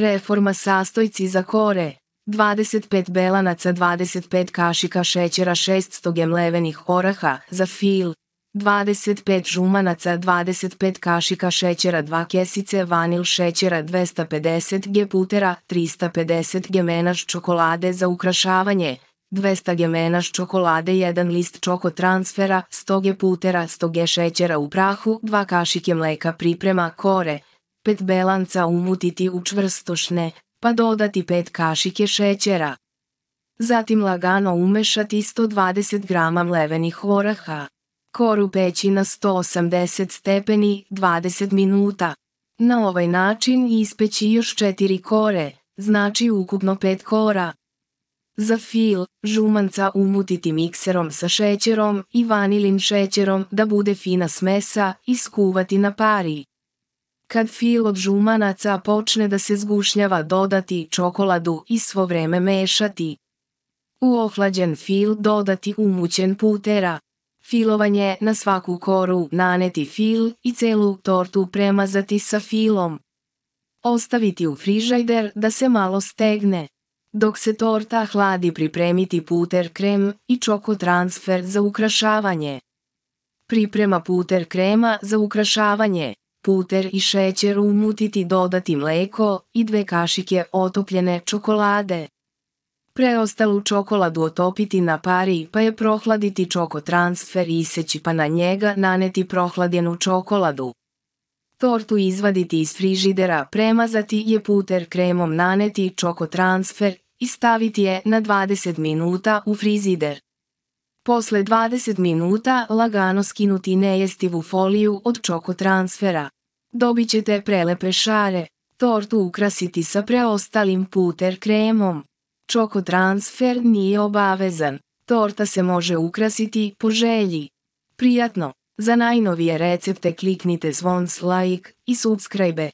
Reforma sastojci za kore. 25 belanaca, 25 kašika šećera, 600 gemlevenih oraha, za fil, 25 žumanaca, 25 kašika šećera, 2 kesice vanil šećera, 250 g putera, 350 g menaš čokolade za ukrašavanje, 200 g menaš čokolade, 1 list čoko transfera, 100 g putera, 100 g šećera u prahu, 2 kašike mleka priprema kore, 5 belanca umutiti u čvrstošne, pa dodati 5 kašike šećera. Zatim lagano umešati 120 g mlevenih oraha. Koru peći na 180 stepeni 20 minuta. Na ovaj način ispeći još 4 kore, znači ukupno 5 kora. Za fil, žumanca umutiti mikserom sa šećerom i vanilin šećerom da bude fina smesa i skuvati na pariji. Kad fil od žumanaca počne da se zgušljava dodati čokoladu i svo vreme mešati. U ohlađen fil dodati umućen putera. Filovanje na svaku koru naneti fil i celu tortu premazati sa filom. Ostaviti u frižajder da se malo stegne. Dok se torta hladi pripremiti puter krem i čoko transfer za ukrašavanje. Priprema puter krema za ukrašavanje puter i šećer umutiti dodati mleko i dve kašike otopljene čokolade. Preostalu čokoladu otopiti na pari pa je prohladiti čokotransfer i iseći pa na njega naneti prohladjenu čokoladu. Tortu izvaditi iz frižidera, premazati je puter kremom naneti transfer i staviti je na 20 minuta u frizider. Posle 20 minuta lagano skinuti nejestivu foliju od transfera. Dobit ćete prelepe šare, tortu ukrasiti sa preostalim puter kremom. Čoko transfer nije obavezan, torta se može ukrasiti po želji. Prijatno! Za najnovije recepte kliknite zvon like i subscribe.